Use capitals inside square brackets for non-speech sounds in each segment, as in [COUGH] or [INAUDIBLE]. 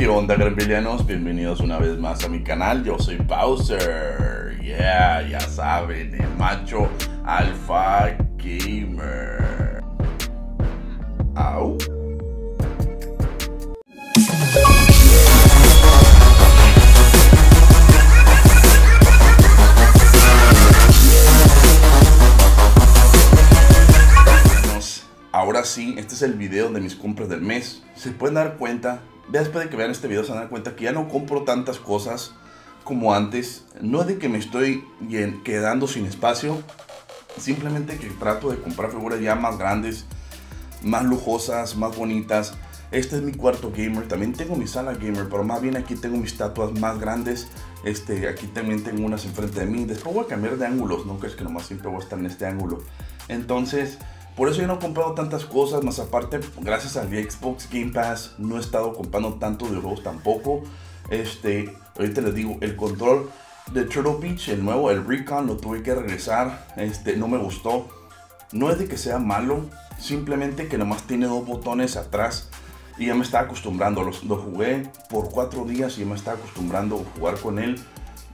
¿Qué onda, Granvilianos? Bienvenidos una vez más a mi canal. Yo soy Bowser. Yeah, ya saben, el macho alfa gamer. Au. Ahora sí, este es el video de mis compras del mes. Se pueden dar cuenta después de que vean este video se dan cuenta que ya no compro tantas cosas como antes. No es de que me estoy quedando sin espacio. Simplemente que trato de comprar figuras ya más grandes, más lujosas, más bonitas. Este es mi cuarto gamer. También tengo mi sala gamer, pero más bien aquí tengo mis estatuas más grandes. Este, aquí también tengo unas enfrente de mí. Después voy a cambiar de ángulos, no es que nomás siempre voy a estar en este ángulo. Entonces, por eso yo no he comprado tantas cosas, más aparte, gracias al Xbox Game Pass, no he estado comprando tanto de juegos tampoco. Este, ahorita les digo, el control de Turtle Beach, el nuevo, el Recon, lo tuve que regresar. Este, no me gustó. No es de que sea malo, simplemente que más tiene dos botones atrás y ya me estaba acostumbrando. los lo jugué por cuatro días y ya me está acostumbrando a jugar con él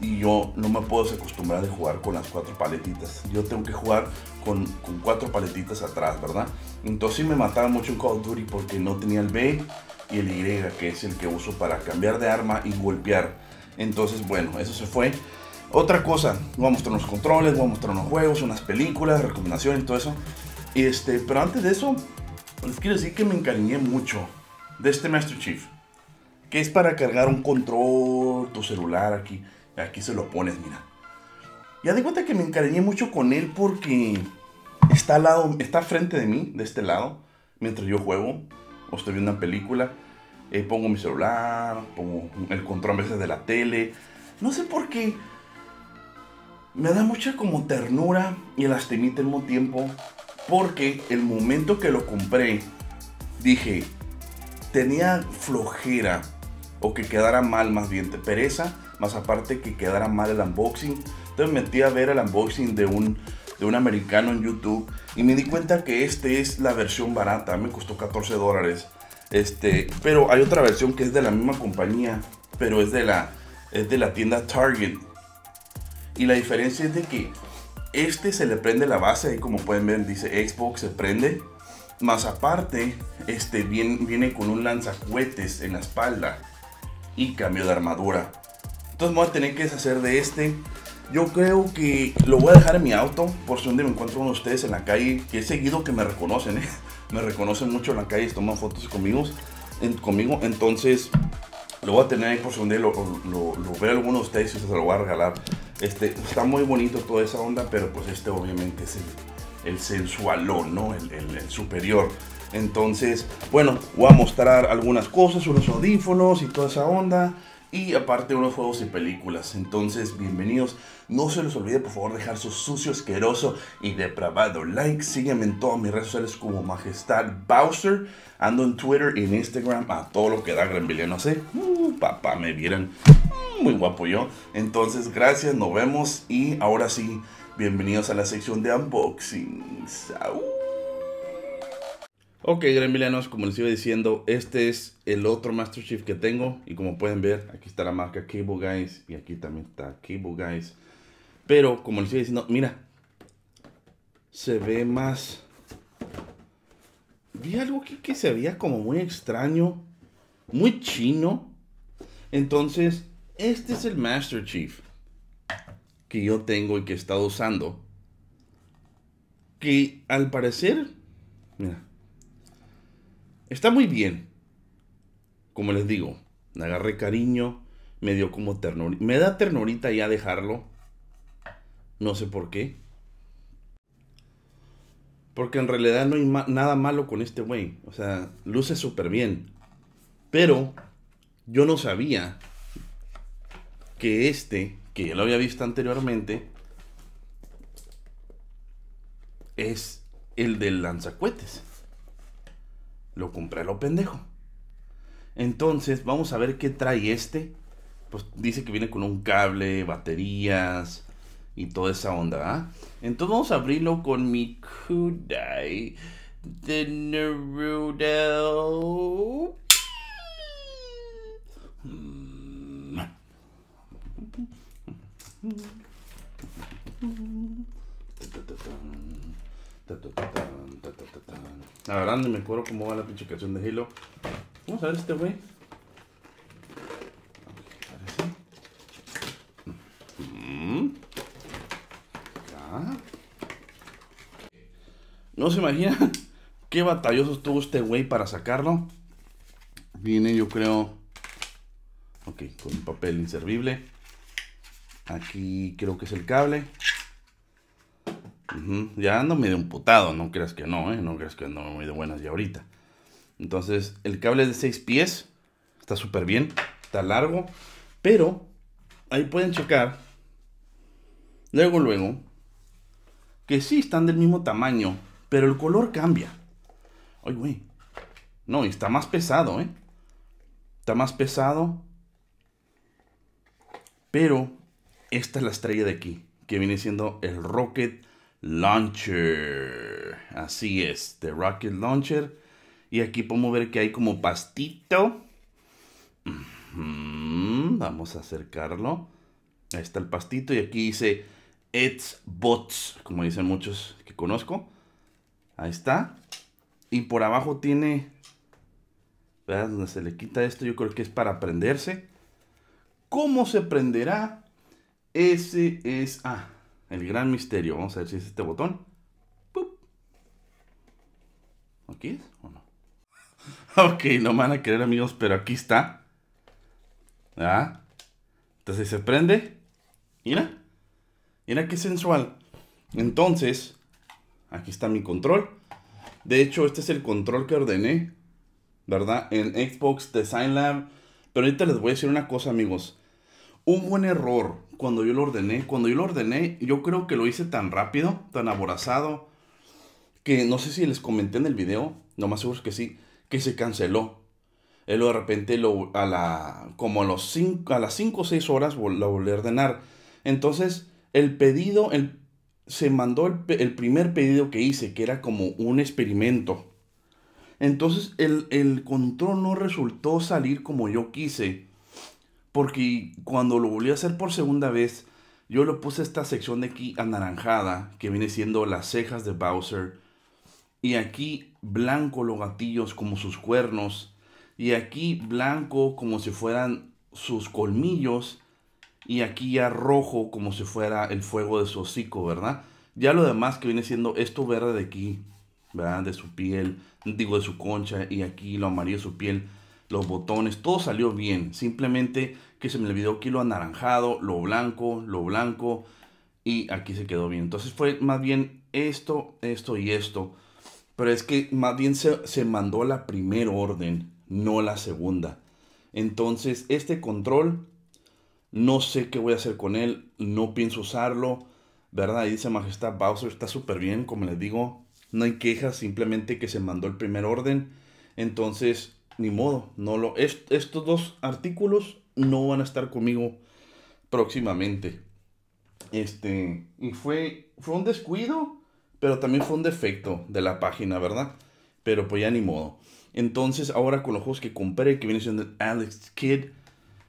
y yo no me puedo acostumbrar de jugar con las cuatro paletitas. Yo tengo que jugar con, con cuatro paletitas atrás, ¿verdad? Entonces sí me mataba mucho en Call of Duty porque no tenía el B y el Y, que es el que uso para cambiar de arma y golpear. Entonces, bueno, eso se fue. Otra cosa, voy a mostrar unos controles, voy a mostrar unos juegos, unas películas, recomendaciones, todo eso. Este, pero antes de eso, les quiero decir que me encariñé mucho de este Master Chief. Que es para cargar un control, tu celular aquí. Aquí se lo pones, mira. Ya de cuenta que me encariñé mucho con él porque está al lado, está frente de mí, de este lado, mientras yo juego o estoy viendo una película. Eh, pongo mi celular, pongo el control a veces de la tele. No sé por qué. Me da mucha como ternura y lastimita al mismo tiempo. Porque el momento que lo compré, dije, tenía flojera o que quedara mal más bien, pereza más aparte que quedara mal el unboxing. Entonces me metí a ver el unboxing de un, de un americano en YouTube y me di cuenta que este es la versión barata, me costó 14 dólares. Este, pero hay otra versión que es de la misma compañía, pero es de la, es de la tienda Target. Y la diferencia es de que este se le prende la base, y como pueden ver dice Xbox, se prende. Más aparte, este viene, viene con un lanzacuetes en la espalda y cambio de armadura. Entonces me voy a tener que deshacer de este. Yo creo que lo voy a dejar en mi auto, por si día me encuentro con ustedes en la calle, que he seguido que me reconocen, ¿eh? [LAUGHS] me reconocen mucho en la calle, toman fotos conmigo, en, conmigo. entonces lo voy a tener ahí por si donde lo, lo, lo veo alguno de ustedes y se lo voy a regalar. Este, está muy bonito toda esa onda, pero pues este obviamente es el, sensualón, ¿no? el, el superior. Entonces, bueno, voy a mostrar algunas cosas, unos audífonos y toda esa onda y aparte unos juegos y películas. Entonces, bienvenidos. No se les olvide, por favor, dejar su sucio, asqueroso y depravado like. Sígueme en todas mis redes sociales como Majestad Bowser. Ando en Twitter y en Instagram a todo lo que da Granville. No sé, uh, papá, me vieron mm, muy guapo yo. Entonces, gracias, nos vemos y ahora sí, bienvenidos a la sección de unboxings. ¡Aú! Ok, gremilianos, como les iba diciendo, este es el otro Master Chief que tengo. Y como pueden ver, aquí está la marca Cable Guys. Y aquí también está Cable Guys. Pero, como les iba diciendo, mira. Se ve más... Vi algo aquí que se veía como muy extraño. Muy chino. Entonces, este es el Master Chief. Que yo tengo y que he estado usando. Que al parecer... Mira. Está muy bien. Como les digo, me agarré cariño, me dio como ternurita Me da ternurita ya dejarlo. No sé por qué. Porque en realidad no hay nada malo con este güey. O sea, luce súper bien. Pero yo no sabía que este, que ya lo había visto anteriormente, es el del lanzacuetes lo compré lo pendejo. Entonces, vamos a ver qué trae este. Pues dice que viene con un cable, baterías y toda esa onda. ¿ah? Entonces vamos a abrirlo con mi Kudai de Naruto. La ni me acuerdo cómo va la pinche canción de Halo. Vamos a ver este güey. No se imagina [LAUGHS] qué batalloso estuvo este güey para sacarlo. Viene, yo creo. Ok, con un papel inservible. Aquí creo que es el cable. Ya de un putado, no creas que no, ¿eh? No creas que no muy de buenas ya ahorita. Entonces, el cable de 6 pies. Está súper bien, está largo. Pero, ahí pueden checar. Luego, luego. Que sí están del mismo tamaño, pero el color cambia. Ay, güey. No, y está más pesado, ¿eh? Está más pesado. Pero, esta es la estrella de aquí, que viene siendo el Rocket Launcher. Así es, The Rocket Launcher. Y aquí podemos ver que hay como pastito. Vamos a acercarlo. Ahí está el pastito y aquí dice It's Bots, como dicen muchos que conozco. Ahí está. Y por abajo tiene... ¿Verdad? Donde se le quita esto, yo creo que es para prenderse. ¿Cómo se prenderá? Ese es... Ah, el gran misterio. Vamos a ver si es este botón. ¿Aquí es o no? [LAUGHS] Ok, no van a querer amigos, pero aquí está. ¿Ah? Entonces se prende. Mira. Mira qué sensual. Entonces, aquí está mi control. De hecho, este es el control que ordené, ¿verdad? En Xbox Design Lab. Pero ahorita les voy a decir una cosa, amigos. Un buen error cuando yo lo ordené. Cuando yo lo ordené, yo creo que lo hice tan rápido, tan aborazado, que no sé si les comenté en el video, no más seguro que sí, que se canceló. Él de repente lo, a la, como a, cinco, a las 5 o 6 horas lo volví a ordenar. Entonces, el pedido, el, se mandó el, primer pedido que hice, que era como un experimento. Entonces, el, el control no resultó salir como yo quise. Porque cuando lo volví a hacer por segunda vez, yo le puse esta sección de aquí anaranjada, que viene siendo las cejas de Bowser. Y aquí blanco los gatillos como sus cuernos. Y aquí blanco como si fueran sus colmillos. Y aquí ya rojo como si fuera el fuego de su hocico, ¿verdad? Ya lo demás que viene siendo esto verde de aquí, ¿verdad? De su piel, digo de su concha. Y aquí lo amarillo de su piel los botones, todo salió bien. Simplemente que se me olvidó aquí lo anaranjado, lo blanco, lo blanco y aquí se quedó bien. Entonces fue más bien esto, esto y esto. Pero es que más bien se, mandó la primera orden, no la segunda. Entonces este control, no sé qué voy a hacer con él, no pienso usarlo. ¿Verdad? dice Majestad Bowser está súper bien, como les digo, no hay quejas, simplemente que se mandó el primer orden. Entonces ni modo, no lo, estos dos artículos no van a estar conmigo próximamente. Este, y fue, fue un descuido, pero también fue un defecto de la página, ¿verdad? Pero pues ya ni modo. Entonces, ahora con los juegos que compré, que viene siendo Alex Kidd,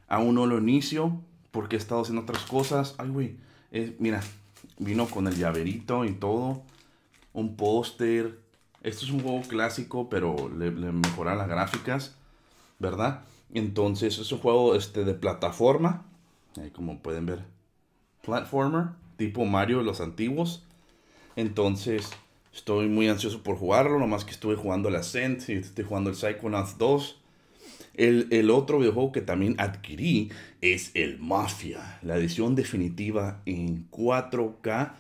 aún no lo inicio porque he estado haciendo otras cosas. Ay, güey, eh, mira, vino con el llaverito y todo, un póster, este es un juego clásico, pero le, le mejoran las gráficas, ¿verdad? Entonces es un juego este, de plataforma, como pueden ver, platformer, tipo Mario de los antiguos. Entonces estoy muy ansioso por jugarlo, nomás que estuve jugando el Ascent y estoy jugando el Psychonauts 2. El, el, otro videojuego que también adquirí es el Mafia, la edición definitiva en 4K.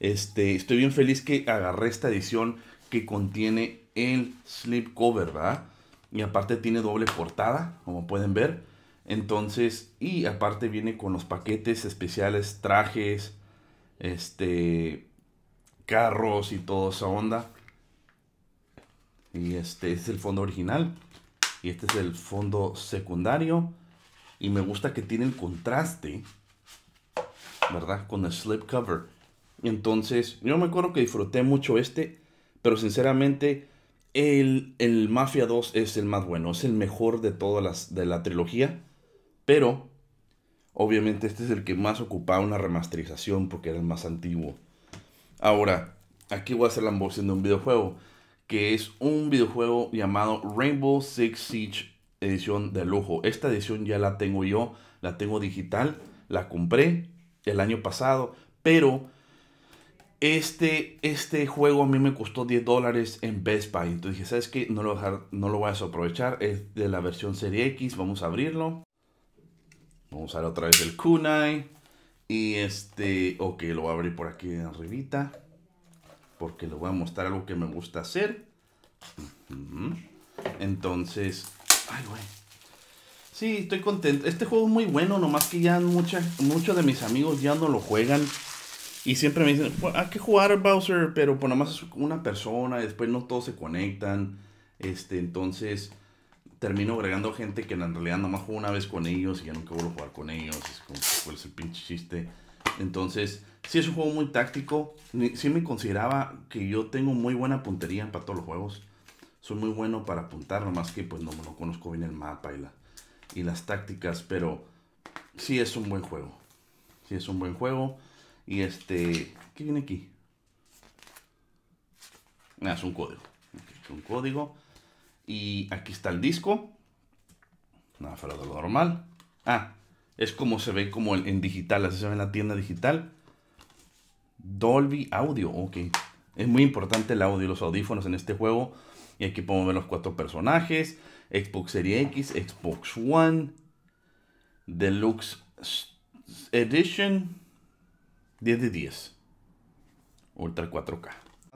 Este, estoy bien feliz que agarré esta edición contiene el slipcover, ¿verdad? Y aparte tiene doble portada, como pueden ver. Entonces, y aparte viene con los paquetes especiales, trajes, este, carros y todo esa onda. Y este es el fondo original. Y este es el fondo secundario. Y me gusta que tiene el contraste, ¿verdad? Con el cover. Entonces, yo me acuerdo que disfruté mucho este. Pero sinceramente, el, Mafia 2 es el más bueno, es el mejor de todas las de la trilogía. Pero, obviamente, este es el que más ocupaba una remasterización porque era el más antiguo. Ahora, aquí voy a hacer la unboxing de un videojuego. Que es un videojuego llamado Rainbow Six Siege edición de lujo. Esta edición ya la tengo yo, la tengo digital, la compré el año pasado, pero este, este juego a mí me costó 10 dólares en Best Buy. Entonces dije, ¿sabes qué? No lo, voy a no lo a desaprovechar. Es de la versión Serie X. Vamos a abrirlo. Vamos a usar otra vez el Kunai. Y este, ok, lo voy a abrir por aquí arribita. Porque le voy a mostrar algo que me gusta hacer. Entonces, ay, güey. Sí, estoy contento. Este juego es muy bueno, nomás que ya muchos de mis amigos ya no lo juegan. Y siempre me dicen, hay que jugar Bowser, pero por pues, nada más es una persona, después no todos se conectan. Este, entonces termino agregando gente que en realidad nada más una vez con ellos y ya nunca vuelvo a jugar con ellos. Es como, ¿cuál es el pinche chiste? Entonces, sí es un juego muy táctico. Sí me consideraba que yo tengo muy buena puntería para todos los juegos. Soy muy bueno para apuntar, nomás que pues no, no conozco bien el mapa y, la, y las tácticas, pero sí es un buen juego. Sí es un buen juego. Y este, ¿qué viene aquí? Ah, es un código. un código. Y aquí está el disco. Nada fuera de lo normal. Ah, es como se ve como en, digital, así se ve en la tienda digital. Dolby Audio, ok. Es muy importante el audio, y los audífonos en este juego. Y aquí podemos ver los cuatro personajes. Xbox Series X, Xbox One, Deluxe Edition, 10 de 10. Ultra 4K.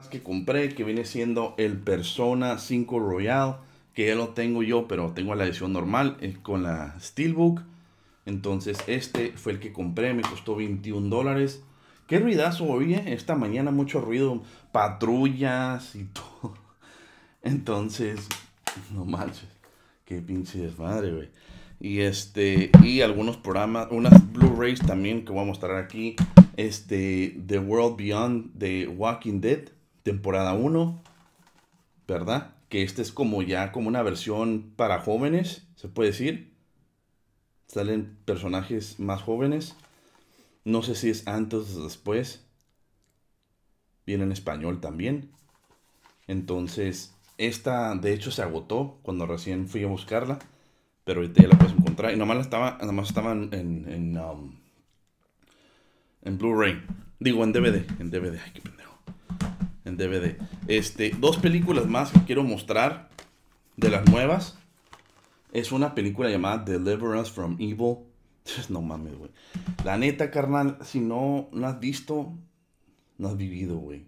Que compré, que viene siendo el Persona 5 Royal, que ya lo tengo yo, pero tengo la edición normal con la Steelbook. Entonces, este fue el que compré, me costó 21 dólares. Qué ruidazo hoy, ¿eh? esta mañana mucho ruido, patrullas y [LAUGHS] todo. Entonces, no manches, qué pinche desmadre, güey. Y este, y algunos programas, unas Blu-rays también que voy a mostrar aquí. Este, The World Beyond de Walking Dead, temporada 1, ¿verdad? Que este es como ya como una versión para jóvenes, se puede decir. Salen personajes más jóvenes. No sé si es antes o después. Viene en español también. Entonces, esta de hecho se agotó cuando recién fui a buscarla. Pero ahorita ya la puedes encontrar. Y nomás, estaba, estaban en, um, en Blu-ray. Digo, en DVD. En DVD. Ay, qué pendejo. En DVD. Este, dos películas más que quiero mostrar. De las nuevas. Es una película llamada Deliverance from Evil. [LAUGHS] No mames, güey. La neta, carnal, si no, no has visto, no has vivido, güey.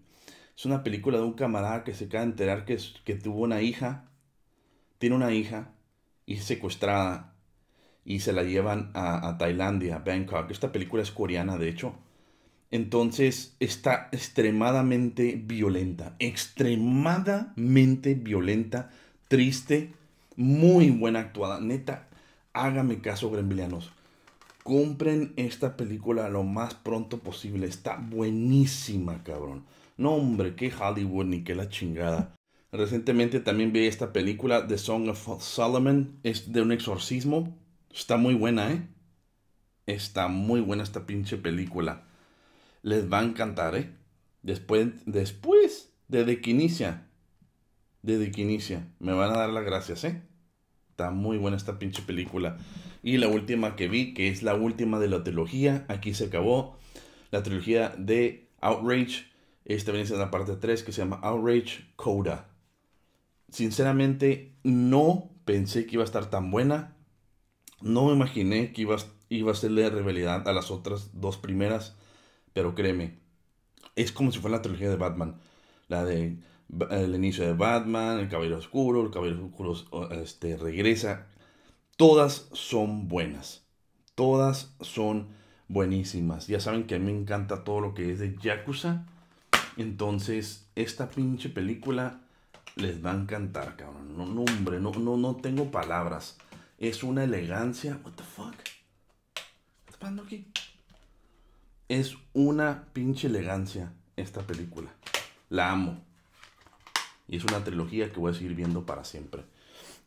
Es una película de un camarada que se acaba de enterar que, que tuvo una hija. Tiene una hija y es secuestrada y se la llevan a, a Tailandia, Bangkok. Esta película es coreana, de hecho. Entonces está extremadamente violenta, extremadamente violenta, triste, muy buena actuada. Neta, hágame caso, Grenvilianos. Compren esta película lo más pronto posible. Está buenísima, cabrón. No, hombre, qué Hollywood ni qué la chingada. Recientemente también vi esta película, The Song of Solomon. Es de un exorcismo. Está muy buena, ¿eh? Está muy buena esta pinche película. Les va a encantar, ¿eh? Después, después, de que inicia, desde que inicia, me van a dar las gracias, ¿eh? Está muy buena esta pinche película. Y la última que vi, que es la última de la trilogía, aquí se acabó. La trilogía de Outrage. Esta viene en la parte 3 que se llama Outrage Coda. Sinceramente, no pensé que iba a estar tan buena no me imaginé que iba, iba a serle rivalidad a las otras dos primeras, pero créeme, es como si fuera la trilogía de Batman. La de el inicio de Batman, el Caballero Oscuro, el Caballero Oscuro este, regresa. Todas son buenas. Todas son buenísimas. Ya saben que a mí me encanta todo lo que es de Yakuza. Entonces, esta pinche película les va a encantar, cabrón. No, hombre, no, no tengo palabras. Es una elegancia. What the fuck? está aquí? Es una pinche elegancia esta película. La amo. Y es una trilogía que voy a seguir viendo para siempre.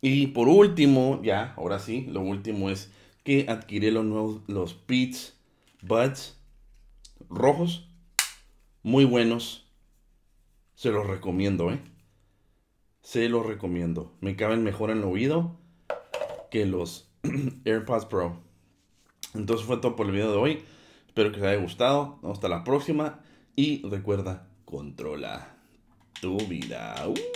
Y por último, ya, ahora sí, lo último es que adquirí los nuevos, los Beats Buds rojos. Muy buenos. Se los recomiendo, ¿eh? Se los recomiendo. Me caben mejor en el oído los [CLEARS THROAT] AirPods Pro. Entonces fue todo por el video de hoy. Espero que les haya gustado. Hasta la próxima. Y recuerda, controla tu vida. Uh.